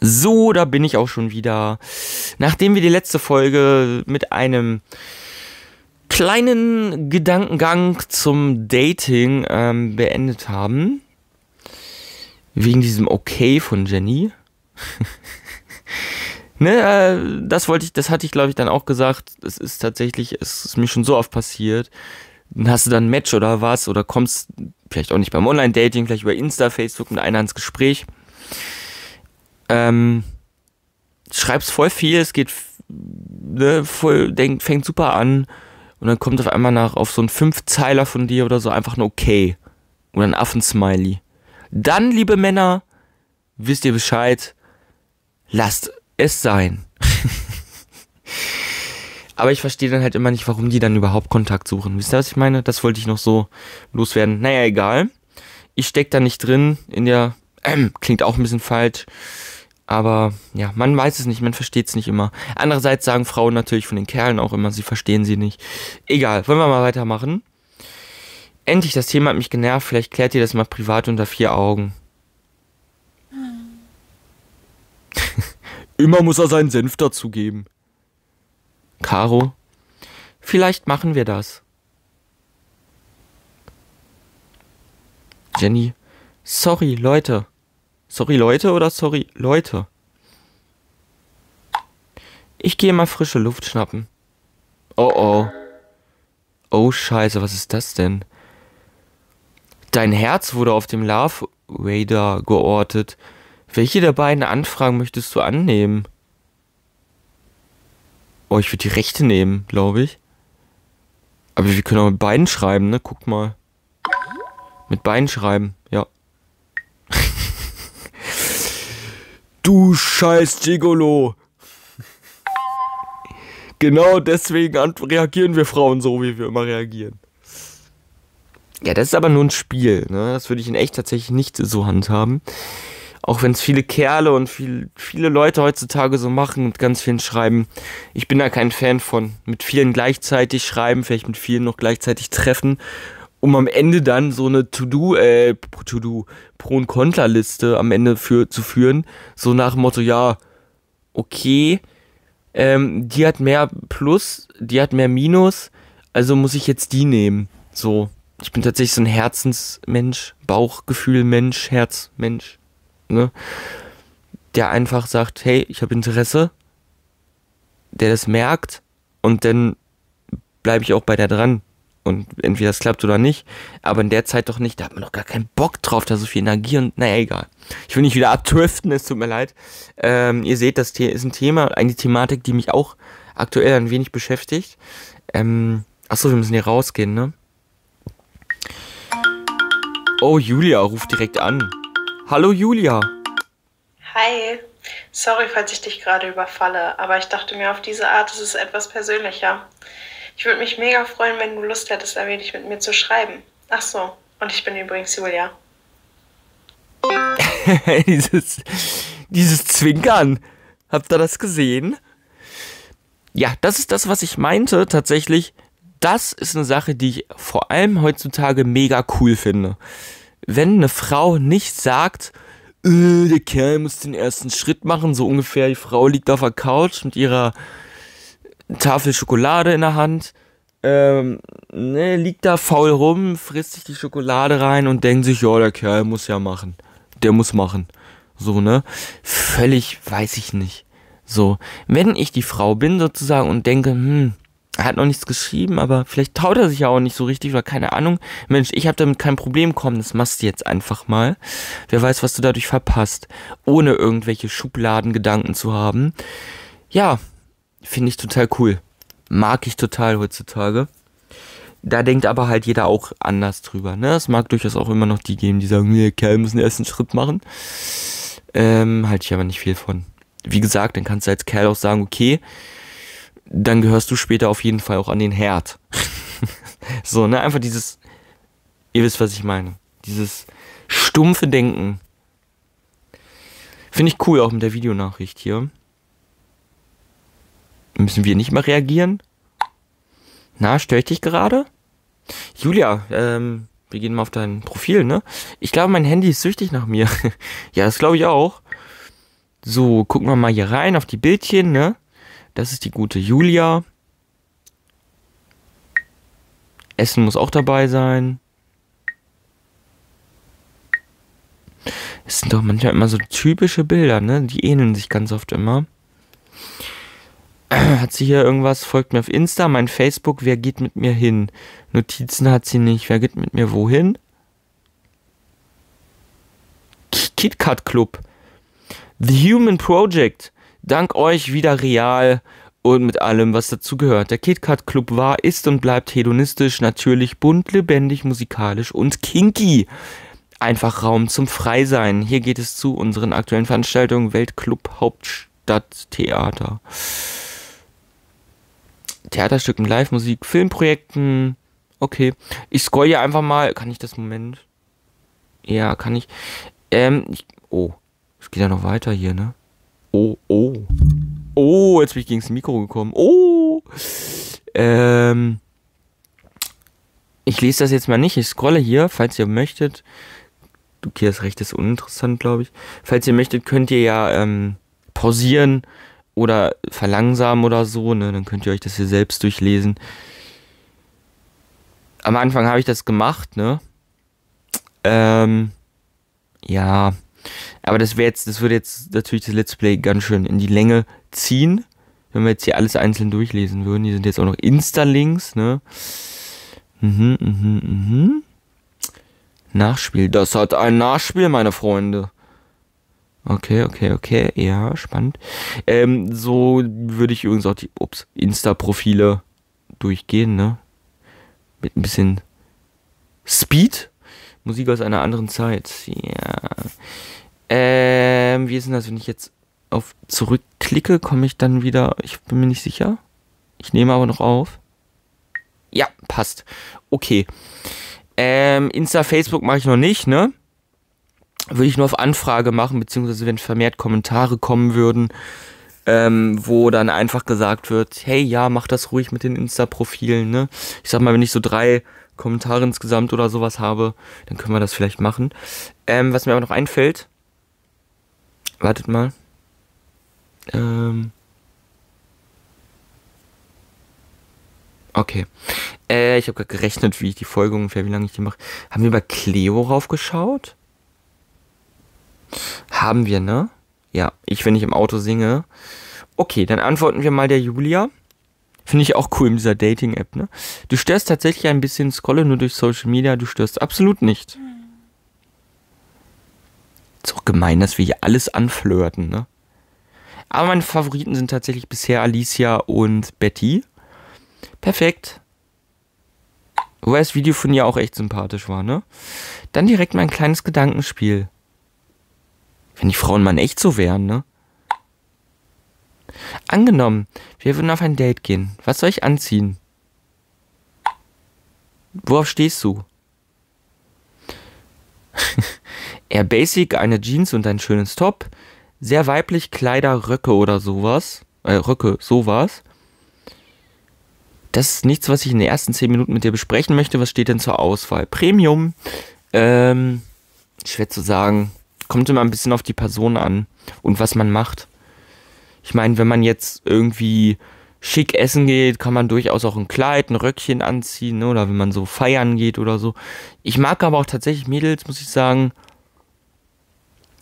So, da bin ich auch schon wieder. Nachdem wir die letzte Folge mit einem kleinen Gedankengang zum Dating ähm, beendet haben, wegen diesem Okay von Jenny. ne, äh, das wollte ich, das hatte ich glaube ich dann auch gesagt. Es ist tatsächlich, es ist mir schon so oft passiert. Hast du dann ein Match oder was? Oder kommst vielleicht auch nicht beim Online-Dating, vielleicht über Insta, Facebook mit einer ins Gespräch. Ähm, schreibst voll viel, es geht ne, voll, denk, fängt super an und dann kommt auf einmal nach auf so einen Fünfzeiler von dir oder so einfach ein Okay oder ein Affensmiley. Dann, liebe Männer, wisst ihr Bescheid, lasst es sein. Aber ich verstehe dann halt immer nicht, warum die dann überhaupt Kontakt suchen. Wisst ihr, was ich meine? Das wollte ich noch so loswerden. Naja, egal. Ich stecke da nicht drin in der, ähm, klingt auch ein bisschen falsch, aber ja, man weiß es nicht, man versteht es nicht immer. Andererseits sagen Frauen natürlich von den Kerlen auch immer, sie verstehen sie nicht. Egal, wollen wir mal weitermachen? Endlich, das Thema hat mich genervt, vielleicht klärt ihr das mal privat unter vier Augen. immer muss er seinen Senf dazugeben. Caro, vielleicht machen wir das. Jenny, sorry, Leute. Sorry Leute oder sorry Leute? Ich gehe mal frische Luft schnappen. Oh oh. Oh scheiße, was ist das denn? Dein Herz wurde auf dem Love Radar geortet. Welche der beiden Anfragen möchtest du annehmen? Oh, ich würde die rechte nehmen, glaube ich. Aber wir können auch mit beiden schreiben, ne? Guck mal. Mit beiden schreiben, ja. Du scheiß Gigolo. genau deswegen reagieren wir Frauen so, wie wir immer reagieren. Ja, das ist aber nur ein Spiel. Ne? Das würde ich in echt tatsächlich nicht so handhaben. Auch wenn es viele Kerle und viel, viele Leute heutzutage so machen und ganz vielen schreiben. Ich bin da kein Fan von. Mit vielen gleichzeitig schreiben, vielleicht mit vielen noch gleichzeitig treffen um am Ende dann so eine To-Do, äh, To-Do, Pro- und Kontra-Liste am Ende für, zu führen. So nach dem Motto, ja, okay, ähm, die hat mehr Plus, die hat mehr Minus, also muss ich jetzt die nehmen. So, ich bin tatsächlich so ein Herzensmensch, Bauchgefühl, Mensch, Herz, ne? Der einfach sagt, hey, ich habe Interesse, der das merkt und dann bleibe ich auch bei der dran und entweder das klappt oder nicht. Aber in der Zeit doch nicht, da hat man doch gar keinen Bock drauf, da so viel Energie und naja, egal. Ich will nicht wieder abdriften, es tut mir leid. Ähm, ihr seht, das ist ein Thema, eine Thematik, die mich auch aktuell ein wenig beschäftigt. Ähm, achso, wir müssen hier rausgehen, ne? Oh, Julia ruft direkt an. Hallo Julia. Hi. Sorry, falls ich dich gerade überfalle, aber ich dachte mir, auf diese Art ist es etwas persönlicher. Ich würde mich mega freuen, wenn du Lust hättest, ein wenig mit mir zu schreiben. Ach so, und ich bin übrigens Julia. dieses, dieses Zwinkern. Habt ihr das gesehen? Ja, das ist das, was ich meinte tatsächlich. Das ist eine Sache, die ich vor allem heutzutage mega cool finde. Wenn eine Frau nicht sagt, äh, der Kerl muss den ersten Schritt machen, so ungefähr, die Frau liegt auf der Couch mit ihrer Tafel Schokolade in der Hand, ähm, ne, liegt da faul rum, frisst sich die Schokolade rein und denkt sich, ja, der Kerl muss ja machen. Der muss machen. So, ne? Völlig weiß ich nicht. So, wenn ich die Frau bin sozusagen und denke, hm, er hat noch nichts geschrieben, aber vielleicht traut er sich ja auch nicht so richtig oder keine Ahnung. Mensch, ich habe damit kein Problem, komm, das machst du jetzt einfach mal. Wer weiß, was du dadurch verpasst, ohne irgendwelche Schubladengedanken zu haben. Ja, Finde ich total cool. Mag ich total heutzutage. Da denkt aber halt jeder auch anders drüber. Ne? Es mag durchaus auch immer noch die geben, die sagen, nee, Kerl wir müssen erst einen Schritt machen. Ähm, halte ich aber nicht viel von. Wie gesagt, dann kannst du als Kerl auch sagen, okay, dann gehörst du später auf jeden Fall auch an den Herd. so, ne? Einfach dieses, ihr wisst, was ich meine. Dieses stumpfe Denken. Finde ich cool, auch mit der Videonachricht hier. Müssen wir nicht mal reagieren? Na, störe ich dich gerade? Julia, ähm, wir gehen mal auf dein Profil, ne? Ich glaube, mein Handy ist süchtig nach mir. ja, das glaube ich auch. So, gucken wir mal hier rein auf die Bildchen, ne? Das ist die gute Julia. Essen muss auch dabei sein. Es sind doch manchmal immer so typische Bilder, ne? Die ähneln sich ganz oft immer. hat sie hier irgendwas? Folgt mir auf Insta, mein Facebook, wer geht mit mir hin? Notizen hat sie nicht, wer geht mit mir wohin? KitKat Club. The Human Project. Dank euch wieder real und mit allem, was dazugehört. Der KitKat Club war, ist und bleibt hedonistisch, natürlich bunt, lebendig, musikalisch und kinky. Einfach Raum zum Freisein. Hier geht es zu unseren aktuellen Veranstaltungen Weltclub Hauptstadttheater. Theater. Theaterstücken, Live-Musik, Filmprojekten. Okay. Ich scroll hier einfach mal. Kann ich das Moment? Ja, kann ich. Ähm, ich, oh. Es geht ja noch weiter hier, ne? Oh, oh. Oh, jetzt bin ich gegen das Mikro gekommen. Oh. Ähm. Ich lese das jetzt mal nicht. Ich scrolle hier, falls ihr möchtet. Okay, das Recht ist uninteressant, glaube ich. Falls ihr möchtet, könnt ihr ja ähm, pausieren oder verlangsamen oder so, ne? dann könnt ihr euch das hier selbst durchlesen. Am Anfang habe ich das gemacht, ne? Ähm, ja, aber das wäre jetzt, das würde jetzt natürlich das Let's Play ganz schön in die Länge ziehen, wenn wir jetzt hier alles einzeln durchlesen würden. Hier sind jetzt auch noch Insta-Links, ne? Mhm, mhm, mhm. Nachspiel. Das hat ein Nachspiel, meine Freunde. Okay, okay, okay. Ja, spannend. Ähm, so würde ich übrigens auch die Insta-Profile durchgehen, ne? Mit ein bisschen Speed. Musik aus einer anderen Zeit. Ja. Ähm, wie ist denn das, wenn ich jetzt auf zurückklicke, komme ich dann wieder. Ich bin mir nicht sicher. Ich nehme aber noch auf. Ja, passt. Okay. Ähm, Insta, Facebook mache ich noch nicht, ne? würde ich nur auf Anfrage machen, beziehungsweise wenn vermehrt Kommentare kommen würden, ähm, wo dann einfach gesagt wird, hey, ja, mach das ruhig mit den Insta-Profilen, ne? Ich sag mal, wenn ich so drei Kommentare insgesamt oder sowas habe, dann können wir das vielleicht machen. Ähm, was mir aber noch einfällt, wartet mal. Ähm. Okay. Äh, ich habe gerade gerechnet, wie ich die Folge ungefähr, wie lange ich die mache. Haben wir bei Cleo raufgeschaut? Haben wir, ne? Ja, ich, wenn ich im Auto singe. Okay, dann antworten wir mal der Julia. Finde ich auch cool in dieser Dating-App, ne? Du störst tatsächlich ein bisschen Scrolle nur durch Social Media, du störst absolut nicht. Ist auch gemein, dass wir hier alles anflirten, ne? Aber meine Favoriten sind tatsächlich bisher Alicia und Betty. Perfekt. Wobei das Video von ihr auch echt sympathisch war, ne? Dann direkt mein kleines Gedankenspiel. Wenn die Frauen mal echt so wären, ne? Angenommen, wir würden auf ein Date gehen. Was soll ich anziehen? Worauf stehst du? Eher basic, eine Jeans und ein schönes Top. Sehr weiblich, Kleider, Röcke oder sowas. Äh, Röcke, sowas. Das ist nichts, was ich in den ersten 10 Minuten mit dir besprechen möchte. Was steht denn zur Auswahl? Premium. Ähm, schwer zu sagen kommt immer ein bisschen auf die Person an und was man macht. Ich meine, wenn man jetzt irgendwie schick essen geht, kann man durchaus auch ein Kleid, ein Röckchen anziehen ne? oder wenn man so feiern geht oder so. Ich mag aber auch tatsächlich Mädels, muss ich sagen,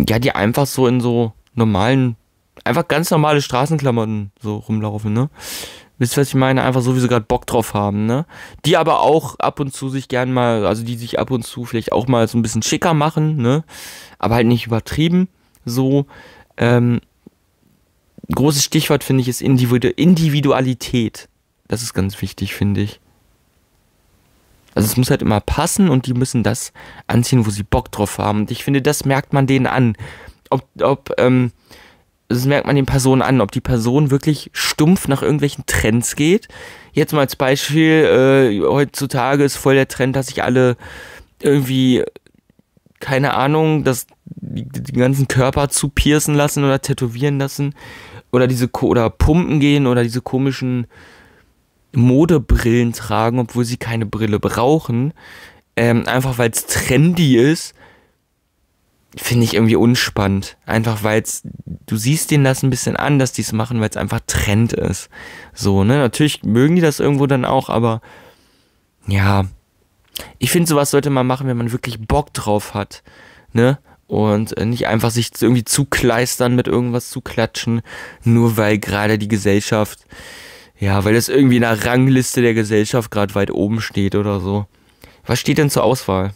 ja, die einfach so in so normalen, einfach ganz normale Straßenklamotten so rumlaufen, ne? Wisst ihr, was ich meine? Einfach sowieso gerade Bock drauf haben, ne? Die aber auch ab und zu sich gern mal, also die sich ab und zu vielleicht auch mal so ein bisschen schicker machen, ne? Aber halt nicht übertrieben, so. Ähm, großes Stichwort finde ich ist Individu Individualität. Das ist ganz wichtig, finde ich. Also es muss halt immer passen und die müssen das anziehen, wo sie Bock drauf haben. Und ich finde, das merkt man denen an. Ob, ob, ähm, das merkt man den Personen an, ob die Person wirklich stumpf nach irgendwelchen Trends geht. Jetzt mal als Beispiel, äh, heutzutage ist voll der Trend, dass sich alle irgendwie, keine Ahnung, dass den ganzen Körper zu piercen lassen oder tätowieren lassen oder diese oder pumpen gehen oder diese komischen Modebrillen tragen, obwohl sie keine Brille brauchen. Ähm, einfach weil es trendy ist finde ich irgendwie unspannend. Einfach weil es, du siehst denen das ein bisschen an, dass die es machen, weil es einfach Trend ist. So, ne? Natürlich mögen die das irgendwo dann auch, aber ja. Ich finde, sowas sollte man machen, wenn man wirklich Bock drauf hat. Ne? Und äh, nicht einfach sich irgendwie zu kleistern mit irgendwas zu klatschen, nur weil gerade die Gesellschaft, ja, weil das irgendwie in der Rangliste der Gesellschaft gerade weit oben steht oder so. Was steht denn zur Auswahl?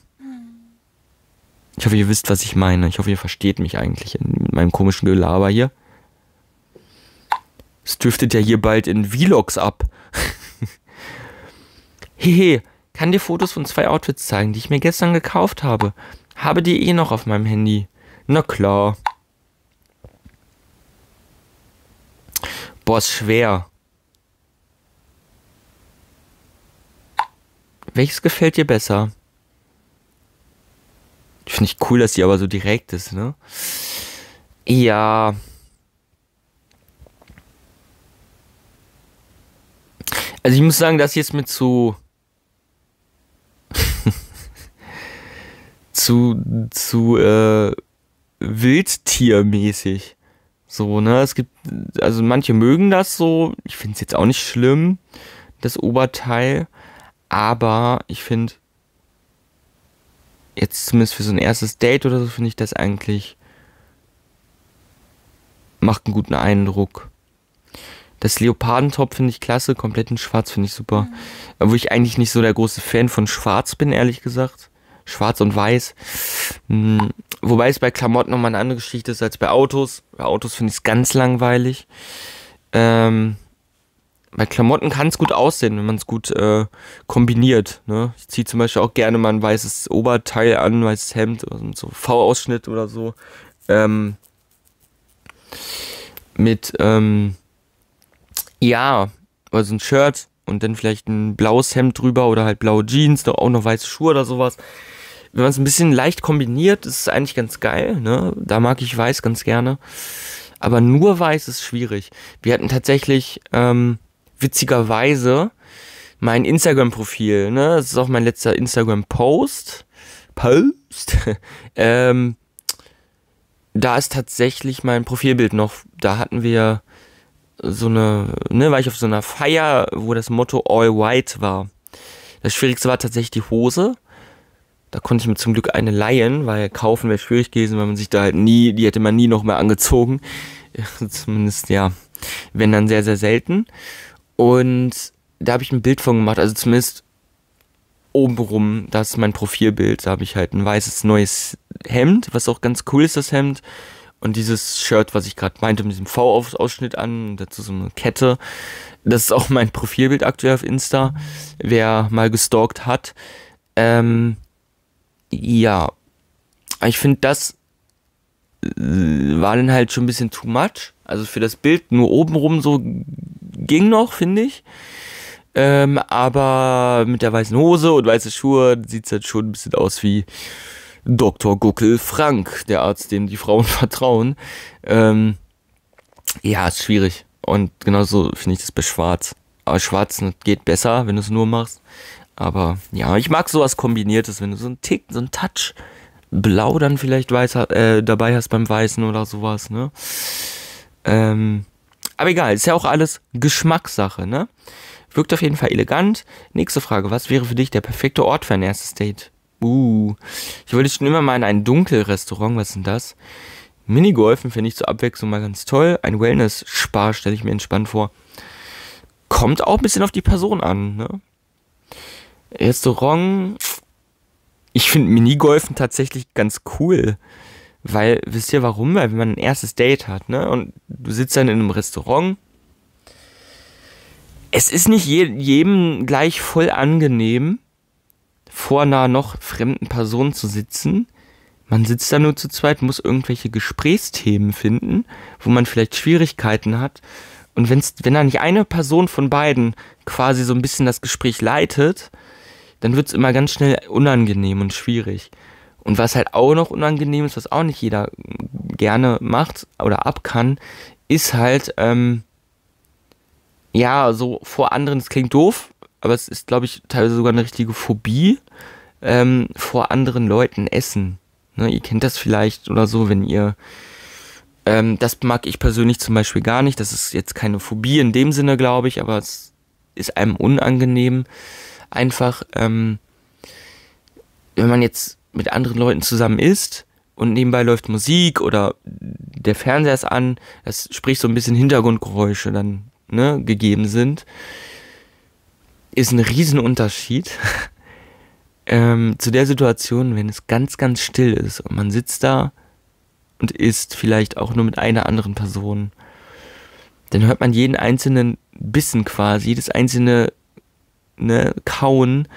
Ich hoffe, ihr wisst, was ich meine. Ich hoffe, ihr versteht mich eigentlich mit meinem komischen Gelaber hier. Es driftet ja hier bald in Vlogs ab. Hehe, kann dir Fotos von zwei Outfits zeigen, die ich mir gestern gekauft habe. Habe die eh noch auf meinem Handy. Na klar. Boah, ist schwer. Welches gefällt dir besser? Finde ich cool, dass sie aber so direkt ist, ne? Ja. Also ich muss sagen, das dass jetzt mit zu zu zu äh, Wildtiermäßig. So, ne? Es gibt also manche mögen das so. Ich finde es jetzt auch nicht schlimm das Oberteil, aber ich finde jetzt zumindest für so ein erstes Date oder so finde ich das eigentlich macht einen guten Eindruck. Das Leopardentop finde ich klasse, komplett in Schwarz finde ich super. Mhm. Wo ich eigentlich nicht so der große Fan von Schwarz bin, ehrlich gesagt. Schwarz und Weiß. Hm, wobei es bei Klamotten nochmal eine andere Geschichte ist als bei Autos. Bei Autos finde ich es ganz langweilig. Ähm, bei Klamotten kann es gut aussehen, wenn man es gut äh, kombiniert. Ne? Ich ziehe zum Beispiel auch gerne mal ein weißes Oberteil an, weißes Hemd, also so V-Ausschnitt oder so. Ähm, mit, ähm, ja, also ein Shirt und dann vielleicht ein blaues Hemd drüber oder halt blaue Jeans, doch auch noch weiße Schuhe oder sowas. Wenn man es ein bisschen leicht kombiniert, ist es eigentlich ganz geil. Ne? Da mag ich weiß ganz gerne. Aber nur weiß ist schwierig. Wir hatten tatsächlich, ähm, witzigerweise mein Instagram-Profil, ne? Das ist auch mein letzter Instagram-Post. Post. ähm, da ist tatsächlich mein Profilbild noch. Da hatten wir so eine, ne, war ich auf so einer Feier, wo das Motto All White war. Das Schwierigste war tatsächlich die Hose. Da konnte ich mir zum Glück eine leihen, weil kaufen wäre schwierig gewesen, weil man sich da halt nie, die hätte man nie noch mehr angezogen. Zumindest, ja, wenn dann sehr, sehr selten. Und da habe ich ein Bild von gemacht, also zumindest obenrum, das ist mein Profilbild. Da habe ich halt ein weißes neues Hemd, was auch ganz cool ist, das Hemd. Und dieses Shirt, was ich gerade meinte, mit diesem V-Ausschnitt an, dazu so eine Kette. Das ist auch mein Profilbild aktuell auf Insta, wer mal gestalkt hat. Ähm, ja, ich finde, das äh, war dann halt schon ein bisschen too much. Also für das Bild nur obenrum so ging noch, finde ich. Ähm, aber mit der weißen Hose und weißen Schuhe sieht es halt schon ein bisschen aus wie Dr. Guckel Frank, der Arzt, dem die Frauen vertrauen. Ähm, ja, ist schwierig. Und genauso finde ich das bei Schwarz. Aber Schwarz geht besser, wenn du es nur machst. Aber ja, ich mag sowas Kombiniertes, wenn du so einen Tick, so einen Touch Blau dann vielleicht weiß, äh, dabei hast beim Weißen oder sowas, ne? Ähm, aber egal, ist ja auch alles Geschmackssache, ne? Wirkt auf jeden Fall elegant. Nächste Frage, was wäre für dich der perfekte Ort für ein erstes Date? Uh, ich wollte schon immer mal in ein Dunkelrestaurant, was ist denn das? Minigolfen finde ich zur Abwechslung mal ganz toll. Ein Wellness-Spa stelle ich mir entspannt vor. Kommt auch ein bisschen auf die Person an, ne? Restaurant. Ich finde Minigolfen tatsächlich ganz cool. Weil, wisst ihr warum? Weil wenn man ein erstes Date hat, ne? Und du sitzt dann in einem Restaurant. Es ist nicht je, jedem gleich voll angenehm, vor einer noch fremden Person zu sitzen. Man sitzt da nur zu zweit, muss irgendwelche Gesprächsthemen finden, wo man vielleicht Schwierigkeiten hat. Und wenn's, wenn da nicht eine Person von beiden quasi so ein bisschen das Gespräch leitet, dann wird es immer ganz schnell unangenehm und schwierig. Und was halt auch noch unangenehm ist, was auch nicht jeder gerne macht oder ab kann, ist halt, ähm, ja, so vor anderen, das klingt doof, aber es ist, glaube ich, teilweise sogar eine richtige Phobie, ähm, vor anderen Leuten essen. Ne, ihr kennt das vielleicht oder so, wenn ihr. Ähm, das mag ich persönlich zum Beispiel gar nicht. Das ist jetzt keine Phobie in dem Sinne, glaube ich, aber es ist einem unangenehm. Einfach, ähm, wenn man jetzt mit anderen Leuten zusammen isst und nebenbei läuft Musik oder der Fernseher ist an, das spricht so ein bisschen Hintergrundgeräusche dann ne, gegeben sind, ist ein Riesenunterschied ähm, zu der Situation, wenn es ganz, ganz still ist und man sitzt da und isst vielleicht auch nur mit einer anderen Person. Dann hört man jeden einzelnen Bissen quasi, jedes einzelne ne, Kauen.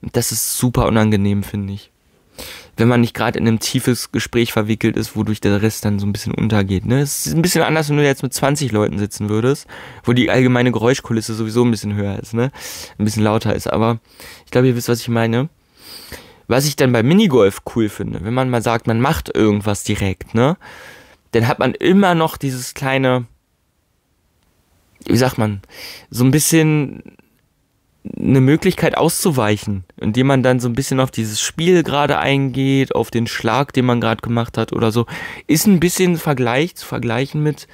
Das ist super unangenehm, finde ich wenn man nicht gerade in einem tiefes Gespräch verwickelt ist, wodurch der Rest dann so ein bisschen untergeht. Ne? Es ist ein bisschen anders, wenn du jetzt mit 20 Leuten sitzen würdest, wo die allgemeine Geräuschkulisse sowieso ein bisschen höher ist, ne? Ein bisschen lauter ist. Aber ich glaube, ihr wisst, was ich meine. Was ich dann bei Minigolf cool finde, wenn man mal sagt, man macht irgendwas direkt, ne? Dann hat man immer noch dieses kleine, wie sagt man, so ein bisschen eine Möglichkeit auszuweichen, indem man dann so ein bisschen auf dieses Spiel gerade eingeht, auf den Schlag, den man gerade gemacht hat oder so, ist ein bisschen Vergleich zu vergleichen mit,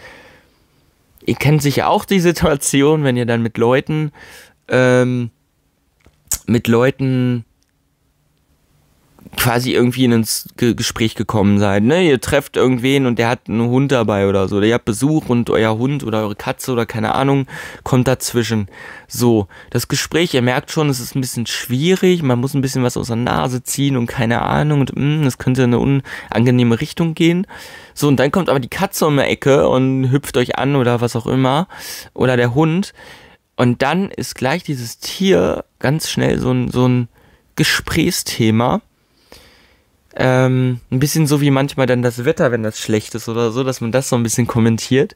ihr kennt sicher auch die Situation, wenn ihr dann mit Leuten, ähm, mit Leuten quasi irgendwie in ein Gespräch gekommen seid. Ne? Ihr trefft irgendwen und der hat einen Hund dabei oder so. Oder ihr habt Besuch und euer Hund oder eure Katze oder keine Ahnung kommt dazwischen. So, das Gespräch, ihr merkt schon, es ist ein bisschen schwierig. Man muss ein bisschen was aus der Nase ziehen und keine Ahnung. Und mh, hm, das könnte in eine unangenehme Richtung gehen. So, und dann kommt aber die Katze um die Ecke und hüpft euch an oder was auch immer. Oder der Hund. Und dann ist gleich dieses Tier ganz schnell so ein, so ein Gesprächsthema ähm, ein bisschen so wie manchmal dann das Wetter, wenn das schlecht ist oder so, dass man das so ein bisschen kommentiert.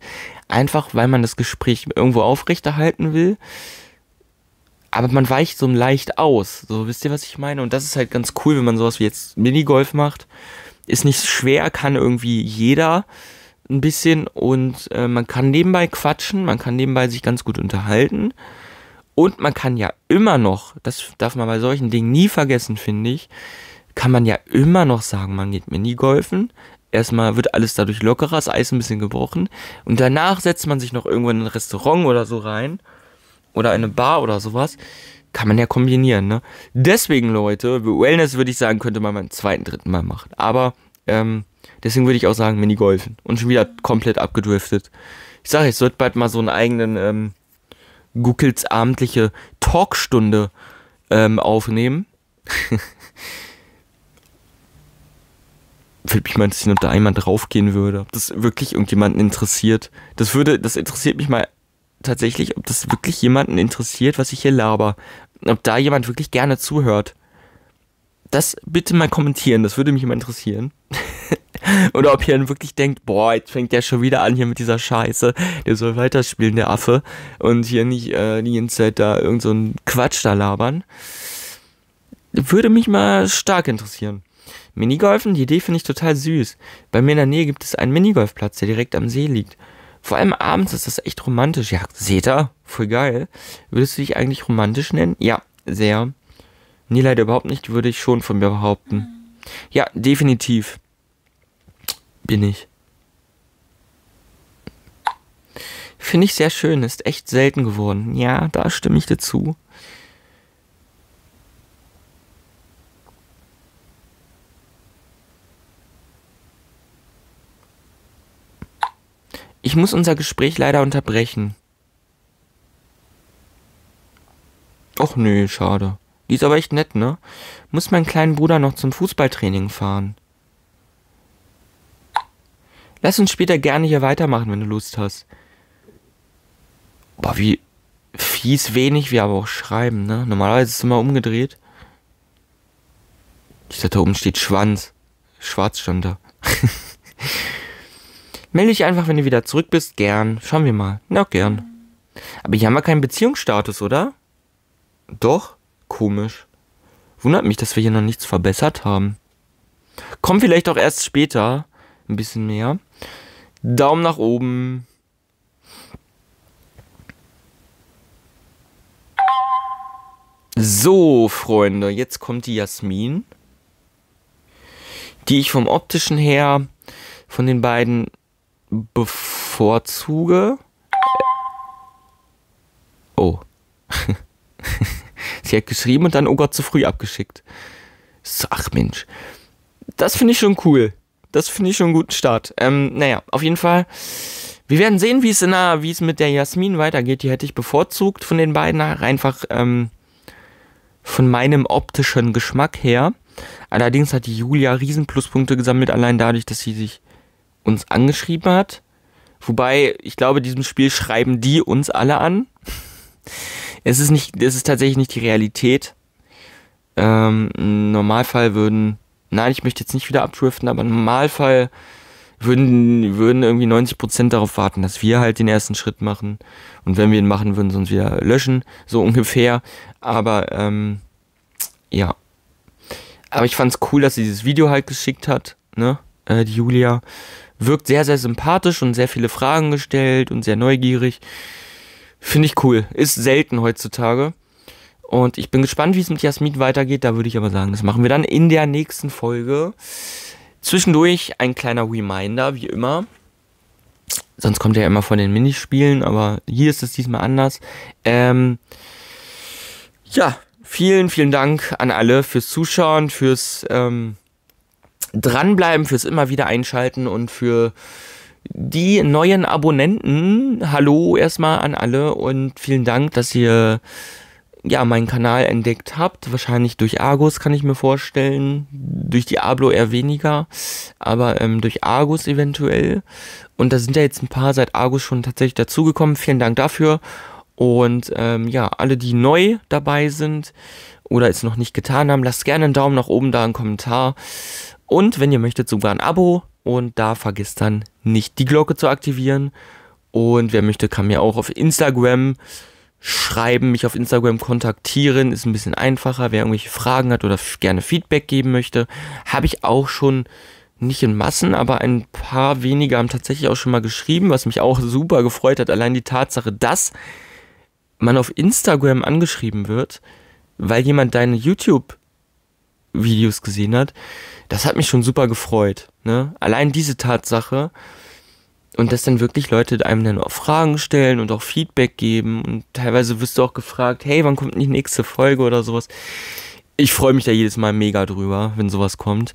Einfach weil man das Gespräch irgendwo aufrechterhalten will. Aber man weicht so leicht aus. So, wisst ihr, was ich meine? Und das ist halt ganz cool, wenn man sowas wie jetzt Minigolf macht. Ist nicht schwer, kann irgendwie jeder ein bisschen und äh, man kann nebenbei quatschen, man kann nebenbei sich ganz gut unterhalten. Und man kann ja immer noch, das darf man bei solchen Dingen nie vergessen, finde ich, kann man ja immer noch sagen, man geht Minigolfen. Erstmal wird alles dadurch lockerer, das Eis ein bisschen gebrochen. Und danach setzt man sich noch irgendwo in ein Restaurant oder so rein. Oder eine Bar oder sowas. Kann man ja kombinieren, ne? Deswegen, Leute, Wellness würde ich sagen, könnte man beim zweiten, dritten Mal machen. Aber, ähm, deswegen würde ich auch sagen, Minigolfen. Und schon wieder komplett abgedriftet. Ich sage, ich sollte bald mal so einen eigenen, ähm, Googles abendliche Talkstunde, ähm, aufnehmen. würde mich mal interessieren, ob da einmal draufgehen würde, ob das wirklich irgendjemanden interessiert. Das würde, das interessiert mich mal tatsächlich, ob das wirklich jemanden interessiert, was ich hier laber. Ob da jemand wirklich gerne zuhört. Das bitte mal kommentieren, das würde mich mal interessieren. Oder ob ihr dann wirklich denkt, boah, jetzt fängt der schon wieder an hier mit dieser Scheiße, der soll weiterspielen, der Affe, und hier nicht äh, die ganze Zeit da irgend so einen Quatsch da labern. Würde mich mal stark interessieren. Minigolfen? Die Idee finde ich total süß. Bei mir in der Nähe gibt es einen Minigolfplatz, der direkt am See liegt. Vor allem abends ist das echt romantisch. Ja, seht ihr? Voll geil. Würdest du dich eigentlich romantisch nennen? Ja, sehr. Nee, leider überhaupt nicht, würde ich schon von mir behaupten. Ja, definitiv. Bin ich. Finde ich sehr schön, ist echt selten geworden. Ja, da stimme ich dazu. Ich muss unser Gespräch leider unterbrechen. Och nö, schade. Die ist aber echt nett, ne? Muss meinen kleinen Bruder noch zum Fußballtraining fahren. Lass uns später gerne hier weitermachen, wenn du Lust hast. Boah, wie fies wenig wir aber auch schreiben, ne? Normalerweise ist es immer umgedreht. Ich dachte, da oben steht Schwanz. Schwarz stand da. Melde dich einfach, wenn du wieder zurück bist. Gern. Schauen wir mal. Na, gern. Aber hier haben wir keinen Beziehungsstatus, oder? Doch? Komisch. Wundert mich, dass wir hier noch nichts verbessert haben. Kommt vielleicht auch erst später. Ein bisschen mehr. Daumen nach oben. So, Freunde, jetzt kommt die Jasmin, die ich vom optischen her von den beiden bevorzuge. Oh. Sie hat geschrieben und dann, oh Gott, zu früh abgeschickt. Ach Mensch. Das finde ich schon cool. Das finde ich schon einen guten Start. Ähm, naja, auf jeden Fall. Wir werden sehen, wie es in der, wie es mit der Jasmin weitergeht. Die hätte ich bevorzugt von den beiden einfach ähm, von meinem optischen Geschmack her. Allerdings hat die Julia riesen Pluspunkte gesammelt, allein dadurch, dass sie sich uns angeschrieben hat. Wobei, ich glaube, diesem Spiel schreiben die uns alle an. Es ist nicht, es ist tatsächlich nicht die Realität. Ähm, Im Normalfall würden, nein, ich möchte jetzt nicht wieder abdriften, aber im Normalfall würden, würden irgendwie 90 darauf warten, dass wir halt den ersten Schritt machen. Und wenn wir ihn machen, würden sie uns wieder löschen, so ungefähr. Aber, ähm, ja. Aber ich fand's cool, dass sie dieses Video halt geschickt hat, ne, äh, die Julia wirkt sehr, sehr sympathisch und sehr viele Fragen gestellt und sehr neugierig. Finde ich cool. Ist selten heutzutage. Und ich bin gespannt, wie es mit Jasmin weitergeht. Da würde ich aber sagen, das machen wir dann in der nächsten Folge. Zwischendurch ein kleiner Reminder, wie immer. Sonst kommt er ja immer von den Minispielen, aber hier ist es diesmal anders. Ähm, ja, vielen, vielen Dank an alle fürs Zuschauen, fürs ähm, Dranbleiben, fürs immer wieder einschalten und für die neuen Abonnenten. Hallo erstmal an alle und vielen Dank, dass ihr ja meinen Kanal entdeckt habt. Wahrscheinlich durch Argus kann ich mir vorstellen. Durch die Ablo eher weniger, aber ähm, durch Argus eventuell. Und da sind ja jetzt ein paar seit Argus schon tatsächlich dazugekommen. Vielen Dank dafür. Und ähm, ja, alle, die neu dabei sind, oder es noch nicht getan haben, lasst gerne einen Daumen nach oben da, einen Kommentar und wenn ihr möchtet sogar ein Abo und da vergisst dann nicht die Glocke zu aktivieren und wer möchte kann mir auch auf Instagram schreiben, mich auf Instagram kontaktieren, ist ein bisschen einfacher, wer irgendwelche Fragen hat oder gerne Feedback geben möchte, habe ich auch schon nicht in Massen, aber ein paar wenige haben tatsächlich auch schon mal geschrieben, was mich auch super gefreut hat. Allein die Tatsache, dass man auf Instagram angeschrieben wird, weil jemand deine YouTube-Videos gesehen hat, das hat mich schon super gefreut. Ne? Allein diese Tatsache und dass dann wirklich Leute einem dann auch Fragen stellen und auch Feedback geben und teilweise wirst du auch gefragt, hey, wann kommt die nächste Folge oder sowas. Ich freue mich da jedes Mal mega drüber, wenn sowas kommt.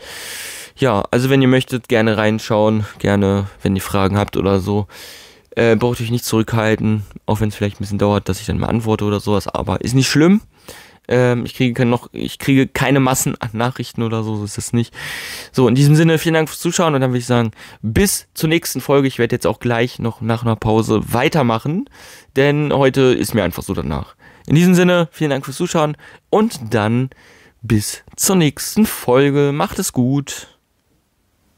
Ja, also wenn ihr möchtet, gerne reinschauen, gerne, wenn ihr Fragen habt oder so. Äh, braucht euch nicht zurückhalten, auch wenn es vielleicht ein bisschen dauert, dass ich dann mal antworte oder sowas, aber ist nicht schlimm. Ähm, ich kriege noch, ich kriege keine Massen an Nachrichten oder so, so ist es nicht. So, in diesem Sinne, vielen Dank fürs Zuschauen und dann würde ich sagen, bis zur nächsten Folge. Ich werde jetzt auch gleich noch nach einer Pause weitermachen, denn heute ist mir einfach so danach. In diesem Sinne, vielen Dank fürs Zuschauen und dann bis zur nächsten Folge. Macht es gut.